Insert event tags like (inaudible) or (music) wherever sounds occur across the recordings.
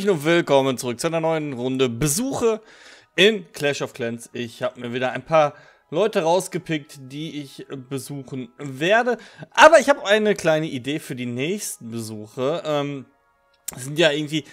Hallöchen und willkommen zurück zu einer neuen Runde Besuche in Clash of Clans. Ich habe mir wieder ein paar Leute rausgepickt, die ich besuchen werde. Aber ich habe eine kleine Idee für die nächsten Besuche. Ähm, es sind ja irgendwie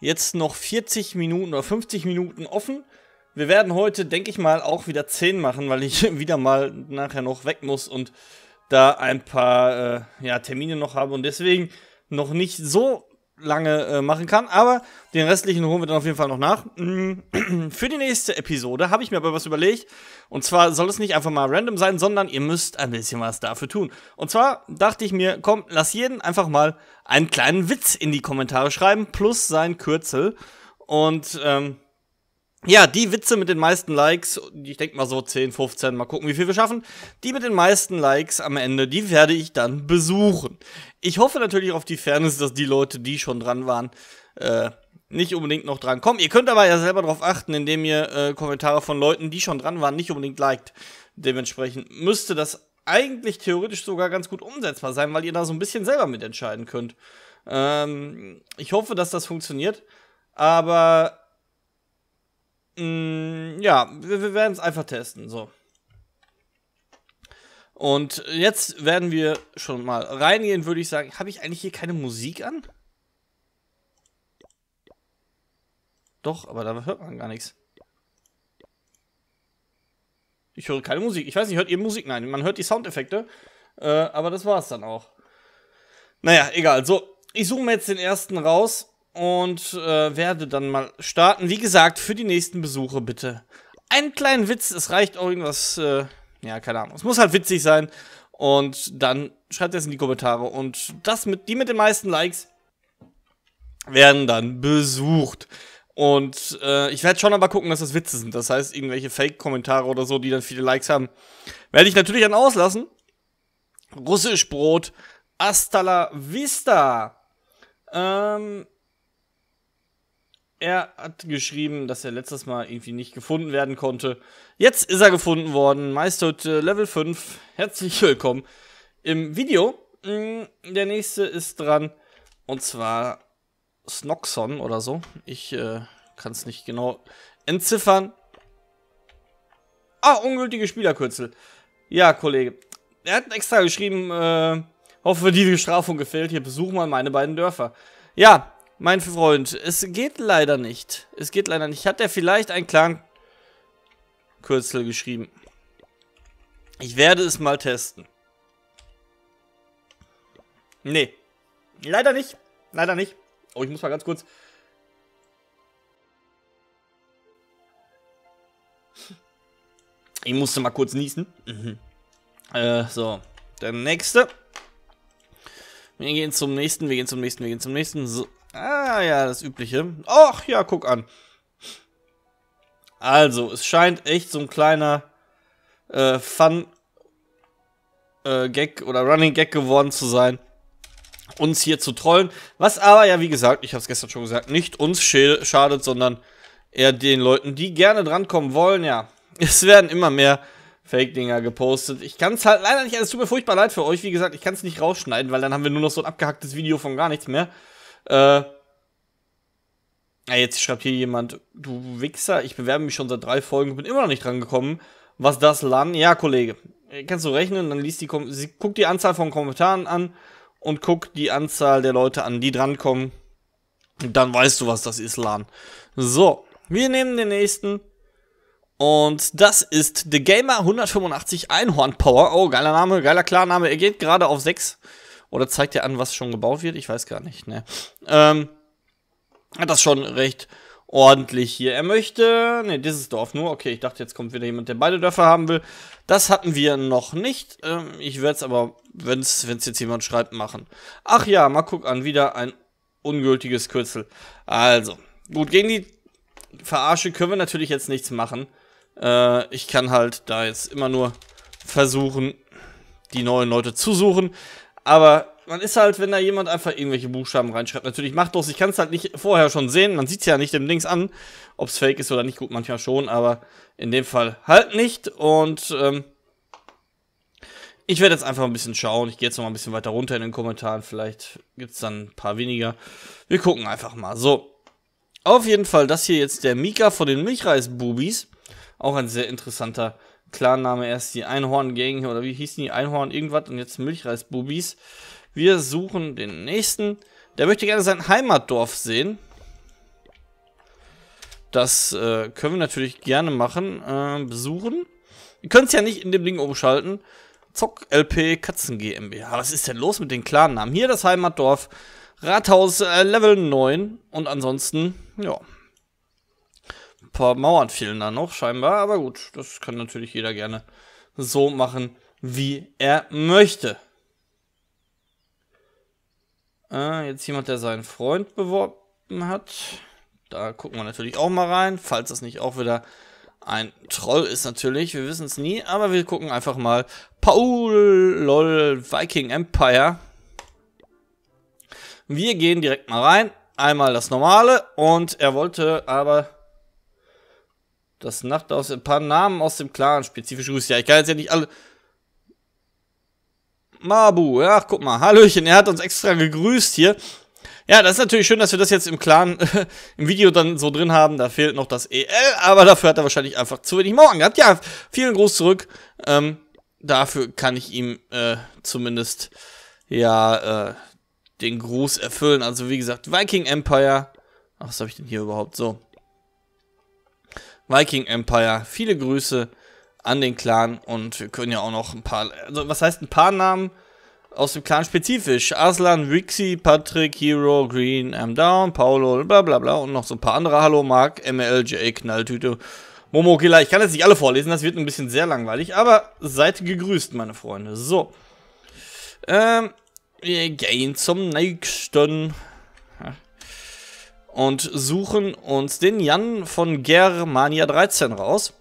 jetzt noch 40 Minuten oder 50 Minuten offen. Wir werden heute, denke ich mal, auch wieder 10 machen, weil ich (laughs) wieder mal nachher noch weg muss und da ein paar äh, ja, Termine noch habe und deswegen noch nicht so lange äh, machen kann. Aber den restlichen holen wir dann auf jeden Fall noch nach. Mm. (clears throat) Für die nächste Episode habe ich mir aber was überlegt. Und zwar soll es nicht einfach mal random sein, sondern ihr müsst ein bisschen was dafür tun. Und zwar dachte ich mir, komm, lass jeden einfach mal einen kleinen Witz in die Kommentare schreiben, plus sein Kürzel. Und ähm, ja, die Witze mit den meisten Likes, ich denke mal so 10, 15, mal gucken, wie viel wir schaffen. Die mit den meisten Likes am Ende, die werde ich dann besuchen. Ich hoffe natürlich auf die Fairness, dass die Leute, die schon dran waren, äh, nicht unbedingt noch dran kommen. Ihr könnt aber ja selber darauf achten, indem ihr äh, Kommentare von Leuten, die schon dran waren, nicht unbedingt liked. Dementsprechend müsste das eigentlich theoretisch sogar ganz gut umsetzbar sein, weil ihr da so ein bisschen selber mitentscheiden könnt. Ähm, ich hoffe, dass das funktioniert. Aber Mm, ja, wir, wir werden es einfach testen. So. Und jetzt werden wir schon mal reingehen, würde ich sagen. Habe ich eigentlich hier keine Musik an? Doch, aber da hört man gar nichts. Ich höre keine Musik. Ich weiß nicht, hört ihr Musik? Nein, man hört die Soundeffekte. Äh, aber das war es dann auch. Naja, egal. So, ich suche mir jetzt den ersten raus und äh, werde dann mal starten. Wie gesagt, für die nächsten Besuche bitte einen kleinen Witz. Es reicht auch irgendwas, äh, ja, keine Ahnung. Es muss halt witzig sein. Und dann schreibt es in die Kommentare. Und das mit, die mit den meisten Likes werden dann besucht. Und äh, ich werde schon aber gucken, dass das Witze sind. Das heißt, irgendwelche Fake-Kommentare oder so, die dann viele Likes haben, werde ich natürlich dann auslassen. Russisch Brot, hasta la vista. Ähm, er hat geschrieben, dass er letztes Mal irgendwie nicht gefunden werden konnte. Jetzt ist er gefunden worden. Meistert Level 5. Herzlich willkommen im Video. Mm, der nächste ist dran. Und zwar Snoxon oder so. Ich äh, kann es nicht genau entziffern. Ah, ungültige Spielerkürzel. Ja, Kollege. Er hat extra geschrieben, äh, hoffe, die Bestrafung gefällt. Hier besuchen mal meine beiden Dörfer. Ja, mein Freund, es geht leider nicht. Es geht leider nicht. Hat er vielleicht ein klaren Kürzel geschrieben? Ich werde es mal testen. Nee. Leider nicht. Leider nicht. Oh, ich muss mal ganz kurz... Ich musste mal kurz niesen. Mhm. Äh, so. Der nächste. Wir gehen zum nächsten, wir gehen zum nächsten, wir gehen zum nächsten. So. Ah, ja, das Übliche. Och, ja, guck an. Also, es scheint echt so ein kleiner äh, Fun-Gag äh, oder Running-Gag geworden zu sein, uns hier zu trollen. Was aber, ja, wie gesagt, ich habe es gestern schon gesagt, nicht uns schadet, sondern eher den Leuten, die gerne drankommen wollen. Ja, (laughs) es werden immer mehr Fake-Dinger gepostet. Ich kann es halt leider nicht, es tut mir furchtbar leid für euch. Wie gesagt, ich kann es nicht rausschneiden, weil dann haben wir nur noch so ein abgehacktes Video von gar nichts mehr. Äh, jetzt schreibt hier jemand, du Wichser, ich bewerbe mich schon seit drei Folgen, und bin immer noch nicht dran gekommen. Was das LAN? Ja, Kollege, äh, kannst du rechnen, dann liest die, Kom sie guckt die Anzahl von Kommentaren an und guckt die Anzahl der Leute an, die dran drankommen. Dann weißt du, was das ist, LAN. So, wir nehmen den nächsten. Und das ist The Gamer 185 Einhorn Power. Oh, geiler Name, geiler Klarname. Er geht gerade auf 6. Oder zeigt er an, was schon gebaut wird? Ich weiß gar nicht. Ne? Ähm, hat das schon recht ordentlich hier. Er möchte, ne, dieses Dorf nur. Okay, ich dachte, jetzt kommt wieder jemand, der beide Dörfer haben will. Das hatten wir noch nicht. Ähm, ich werde es aber, wenn es jetzt jemand schreibt, machen. Ach ja, mal guck an, wieder ein ungültiges Kürzel. Also, gut, gegen die Verarsche können wir natürlich jetzt nichts machen. Äh, ich kann halt da jetzt immer nur versuchen, die neuen Leute zu suchen. Aber man ist halt, wenn da jemand einfach irgendwelche Buchstaben reinschreibt, natürlich machtlos. Ich kann es halt nicht vorher schon sehen. Man sieht es ja nicht dem Links an, ob es fake ist oder nicht. Gut, manchmal schon, aber in dem Fall halt nicht. Und ähm, ich werde jetzt einfach ein bisschen schauen. Ich gehe jetzt noch mal ein bisschen weiter runter in den Kommentaren. Vielleicht gibt es dann ein paar weniger. Wir gucken einfach mal. So. Auf jeden Fall, das hier jetzt der Mika von den Milchreisbubis. Auch ein sehr interessanter Klarname erst die Einhorn-Gang oder wie hießen die Einhorn irgendwas und jetzt Milchreis-Bubis. Wir suchen den nächsten. Der möchte gerne sein Heimatdorf sehen. Das äh, können wir natürlich gerne machen, äh, besuchen. Ihr könnt es ja nicht in dem Ding umschalten. Zock LP Katzen GmbH. Was ist denn los mit den Klarnamen? Hier das Heimatdorf, Rathaus äh, Level 9 und ansonsten, ja, ein paar Mauern fehlen da noch, scheinbar, aber gut, das kann natürlich jeder gerne so machen, wie er möchte. Äh, jetzt jemand, der seinen Freund beworben hat. Da gucken wir natürlich auch mal rein, falls das nicht auch wieder ein Troll ist natürlich. Wir wissen es nie, aber wir gucken einfach mal. Paul LOL Viking Empire. Wir gehen direkt mal rein. Einmal das normale und er wollte aber das Nacht aus ein paar Namen aus dem Clan, spezifische Grüße. Ja, ich kann jetzt ja nicht alle. Mabu, ja, guck mal, Hallöchen, er hat uns extra gegrüßt hier. Ja, das ist natürlich schön, dass wir das jetzt im Clan, (laughs) im Video dann so drin haben. Da fehlt noch das EL, aber dafür hat er wahrscheinlich einfach zu wenig Morgen gehabt. Ja, vielen Gruß zurück. Ähm, dafür kann ich ihm äh, zumindest, ja, äh, den Gruß erfüllen. Also, wie gesagt, Viking Empire. Ach, was habe ich denn hier überhaupt? So, Viking Empire. Viele Grüße an den Clan und wir können ja auch noch ein paar, also was heißt ein paar Namen aus dem Clan spezifisch? Aslan, Rixi, Patrick, Hero, Green, I'm Down, Paolo, bla bla bla und noch so ein paar andere. Hallo Mark, ML, Jay, Knalltüte, Momo Killer. Ich kann jetzt nicht alle vorlesen, das wird ein bisschen sehr langweilig, aber seid gegrüßt, meine Freunde. So. Ähm, wir gehen zum nächsten und suchen uns den Jan von Germania 13 raus.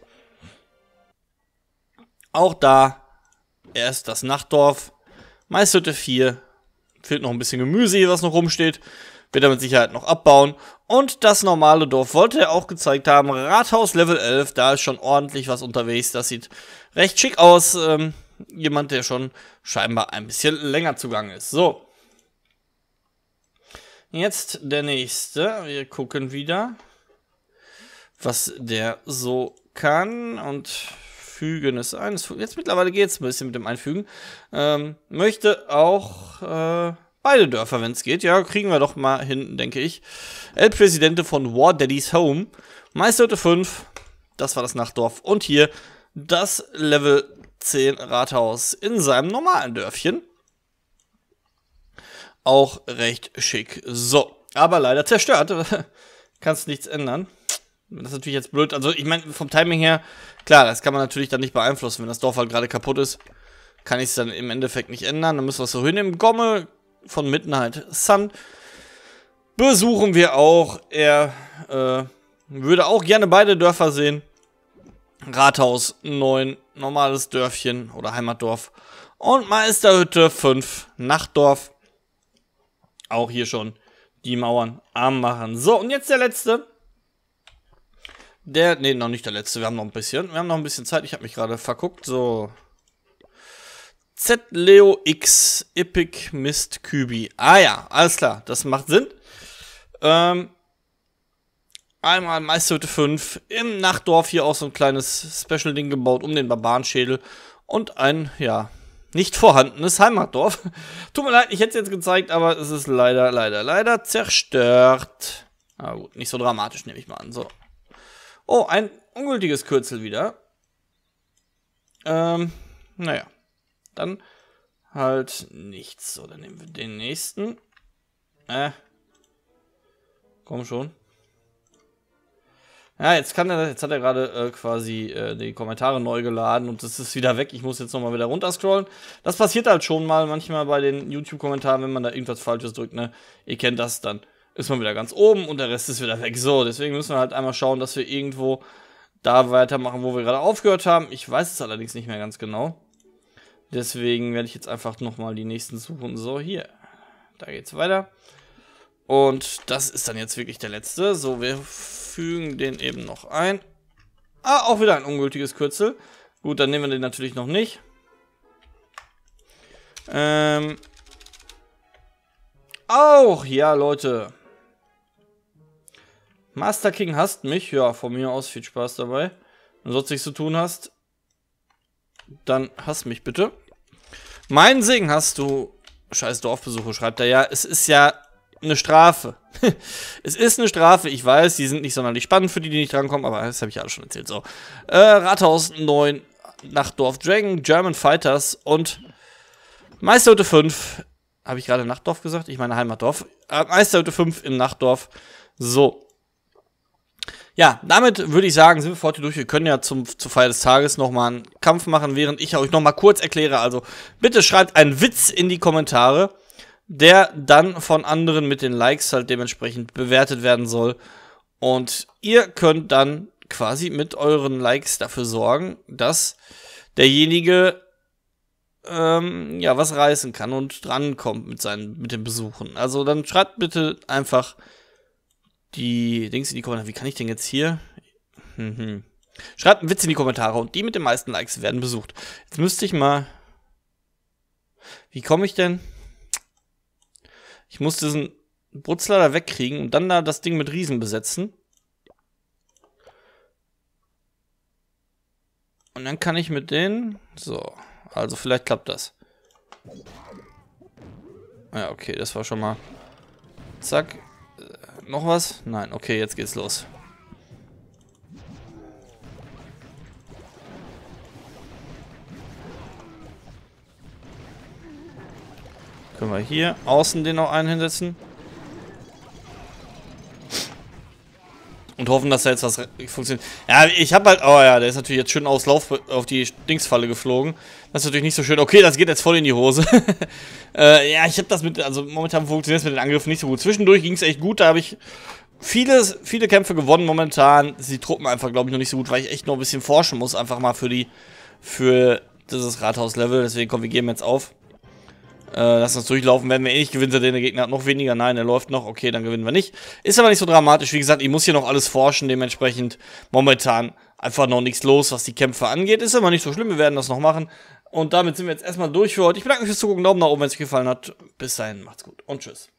Auch da erst das Nachtdorf, Meisterte 4, fehlt noch ein bisschen Gemüse, hier, was noch rumsteht, wird er mit Sicherheit noch abbauen. Und das normale Dorf wollte er auch gezeigt haben, Rathaus Level 11, da ist schon ordentlich was unterwegs, das sieht recht schick aus, ähm, jemand, der schon scheinbar ein bisschen länger zugange ist. So, Jetzt der nächste. Wir gucken wieder, was der so kann und fügen es ein. Jetzt mittlerweile geht es ein bisschen mit dem Einfügen. Ähm, möchte auch äh, beide Dörfer, wenn es geht. Ja, kriegen wir doch mal hin, denke ich. El Presidente von War Daddy's Home. Meisterte 5. Das war das Nachtdorf. Und hier das Level 10 Rathaus in seinem normalen Dörfchen auch recht schick. So, aber leider zerstört. (laughs) Kannst nichts ändern. Das ist natürlich jetzt blöd. Also ich meine, vom Timing her, klar, das kann man natürlich dann nicht beeinflussen. Wenn das Dorf halt gerade kaputt ist, kann ich es dann im Endeffekt nicht ändern. Dann müssen wir es so hinnehmen. Gomme von Midnight halt Sun besuchen wir auch. Er äh, würde auch gerne beide Dörfer sehen. Rathaus 9, normales Dörfchen oder Heimatdorf. Und Meisterhütte 5, Nachtdorf. Auch hier schon die Mauern arm machen. So, und jetzt der letzte. Der, nee, noch nicht der letzte. Wir haben noch ein bisschen. Wir haben noch ein bisschen Zeit. Ich habe mich gerade verguckt. So. Z-Leo X Epic Mist Kübi. Ah ja, alles klar. Das macht Sinn. Ähm, einmal Meisterhütte 5 im Nachtdorf hier auch so ein kleines Special-Ding gebaut um den Barbarenschädel und ein, ja, nicht vorhandenes Heimatdorf. (laughs) Tut mir leid, ich hätte es jetzt gezeigt, aber es ist leider, leider, leider zerstört. Aber ah, gut, nicht so dramatisch, nehme ich mal an. So. Oh, ein ungültiges Kürzel wieder. Ähm, naja. Dann halt nichts. So, dann nehmen wir den nächsten. Äh. Komm schon. Ja, jetzt kann er, jetzt hat er gerade äh, quasi äh, die Kommentare neu geladen und das ist wieder weg. Ich muss jetzt nochmal wieder runterscrollen. Das passiert halt schon mal manchmal bei den YouTube-Kommentaren, wenn man da irgendwas Falsches drückt, ne? Ihr kennt das dann. Ist man wieder ganz oben und der Rest ist wieder weg. So, deswegen müssen wir halt einmal schauen, dass wir irgendwo da weitermachen, wo wir gerade aufgehört haben. Ich weiß es allerdings nicht mehr ganz genau. Deswegen werde ich jetzt einfach nochmal die nächsten suchen. So, hier. Da geht's weiter. Und das ist dann jetzt wirklich der letzte. So, wir fügen den eben noch ein. Ah, auch wieder ein ungültiges Kürzel. Gut, dann nehmen wir den natürlich noch nicht. Ähm, auch, ja, Leute. Master King hasst mich. Ja, von mir aus viel Spaß dabei. Wenn du sonst nichts zu tun hast, dann hasst mich bitte. Mein Segen hast du. Scheiß Dorfbesuche, schreibt er. Ja, es ist ja eine Strafe. (laughs) es ist eine Strafe, ich weiß, die sind nicht sonderlich spannend für die, die nicht drankommen, aber das habe ich ja alles schon erzählt. So. Äh, Rathaus 9, Nachtdorf Dragon, German Fighters und Meisterhütte 5. Habe ich gerade Nachtdorf gesagt? Ich meine Heimatdorf. Äh, Meisterhütte 5 im Nachtdorf. So. Ja, damit würde ich sagen, sind wir für heute durch. Wir können ja zum, zur Feier des Tages nochmal einen Kampf machen, während ich euch nochmal kurz erkläre. Also bitte schreibt einen Witz in die Kommentare der dann von anderen mit den Likes halt dementsprechend bewertet werden soll. Und ihr könnt dann quasi mit euren Likes dafür sorgen, dass derjenige ähm, ja was reißen kann und drankommt mit seinen mit den Besuchen. Also dann schreibt bitte einfach die Dings in die Kommentare. Wie kann ich denn jetzt hier? Hm, hm. Schreibt einen Witz in die Kommentare und die mit den meisten Likes werden besucht. Jetzt müsste ich mal. Wie komme ich denn? Ich muss diesen Brutzler da wegkriegen und dann da das Ding mit Riesen besetzen. Und dann kann ich mit denen... So, also vielleicht klappt das. Ja, okay, das war schon mal... Zack. Äh, noch was? Nein, okay, jetzt geht's los. Können wir hier außen den noch einen hinsetzen. Und hoffen, dass da jetzt was funktioniert. Ja, ich habe halt... Oh ja, der ist natürlich jetzt schön aufs Lauf... auf die Dingsfalle geflogen. Das ist natürlich nicht so schön. Okay, das geht jetzt voll in die Hose. (laughs) äh, ja, ich habe das mit... Also momentan funktioniert es mit den Angriffen nicht so gut. Zwischendurch ging es echt gut. Da habe ich vieles, viele Kämpfe gewonnen momentan. Die Truppen einfach, glaube ich, noch nicht so gut, weil ich echt noch ein bisschen forschen muss. Einfach mal für die... Für dieses Rathauslevel. Deswegen, komm, wir geben jetzt auf. Äh, lass uns durchlaufen, werden wir eh nicht gewinnen, denn der Gegner hat noch weniger. Nein, er läuft noch. Okay, dann gewinnen wir nicht. Ist aber nicht so dramatisch. Wie gesagt, ich muss hier noch alles forschen. Dementsprechend momentan einfach noch nichts los, was die Kämpfe angeht. Ist aber nicht so schlimm. Wir werden das noch machen. Und damit sind wir jetzt erstmal durch für heute. Ich bedanke mich fürs Zugucken. Daumen nach oben, wenn es euch gefallen hat. Bis dahin, macht's gut und tschüss.